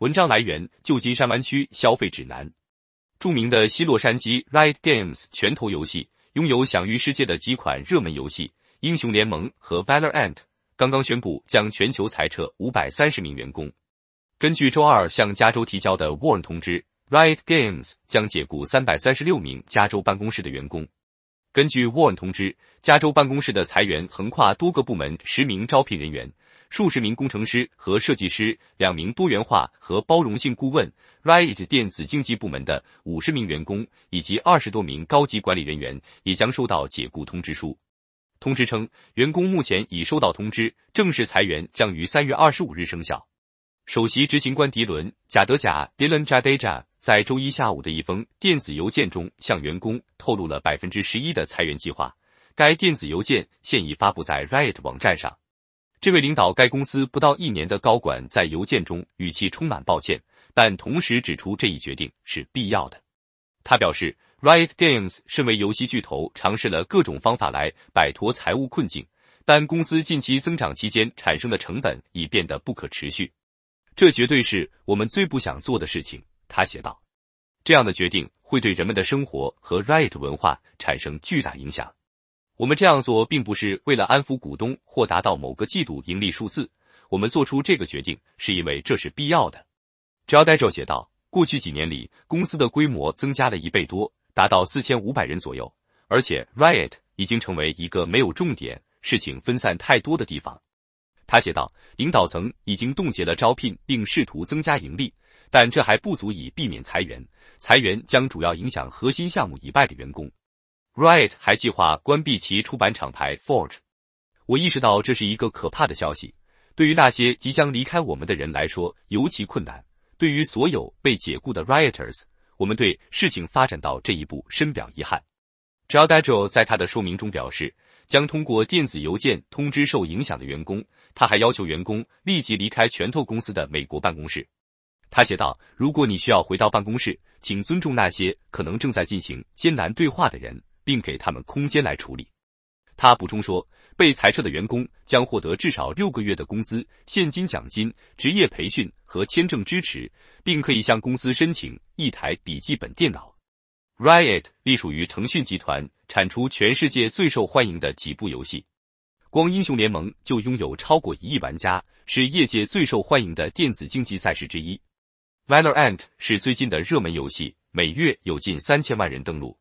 文章来源：旧金山湾区消费指南。著名的西洛杉矶 Riot Games 全头游戏拥有享誉世界的几款热门游戏《英雄联盟》和 Valorant，刚刚宣布将全球裁撤五百三十名员工。根据周二向加州提交的 WARN 通知，Riot Games 将解雇三百三十六名加州办公室的员工。根据 WARN 通知，加州办公室的裁员横跨多个部门，实名招聘人员。数十名工程师和设计师、两名多元化和包容性顾问、Riot 电子竞技部门的五十名员工以及二十多名高级管理人员也将收到解雇通知书。通知称，员工目前已收到通知，正式裁员将于三月二十五日生效。首席执行官迪伦·贾德贾 （Dylan Jada） 在周一下午的一封电子邮件中向员工透露了百分之十一的裁员计划。该电子邮件现已发布在 Riot 网站上。这位领导该公司不到一年的高管在邮件中语气充满抱歉，但同时指出这一决定是必要的。他表示，Riot Games 身为游戏巨头，尝试了各种方法来摆脱财务困境，但公司近期增长期间产生的成本已变得不可持续。这绝对是我们最不想做的事情，他写道。这样的决定会对人们的生活和 Riot 文化产生巨大影响。我们这样做并不是为了安抚股东或达到某个季度盈利数字。我们做出这个决定是因为这是必要的。j o e d b o 写道，过去几年里，公司的规模增加了一倍多，达到四千五百人左右，而且 Riot 已经成为一个没有重点、事情分散太多的地方。他写道，领导层已经冻结了招聘，并试图增加盈利，但这还不足以避免裁员。裁员将主要影响核心项目以外的员工。Riot 还计划关闭其出版厂牌 Forge。我意识到这是一个可怕的消息，对于那些即将离开我们的人来说尤其困难。对于所有被解雇的 Rioters，我们对事情发展到这一步深表遗憾。Jadjo 在他的说明中表示，将通过电子邮件通知受影响的员工。他还要求员工立即离开拳头公司的美国办公室。他写道：“如果你需要回到办公室，请尊重那些可能正在进行艰难对话的人。”并给他们空间来处理。他补充说，被裁撤的员工将获得至少六个月的工资、现金奖金、职业培训和签证支持，并可以向公司申请一台笔记本电脑。Riot 隶属于腾讯集团，产出全世界最受欢迎的几部游戏。光《英雄联盟》就拥有超过一亿玩家，是业界最受欢迎的电子竞技赛事之一。Valorant 是最近的热门游戏，每月有近三千万人登录。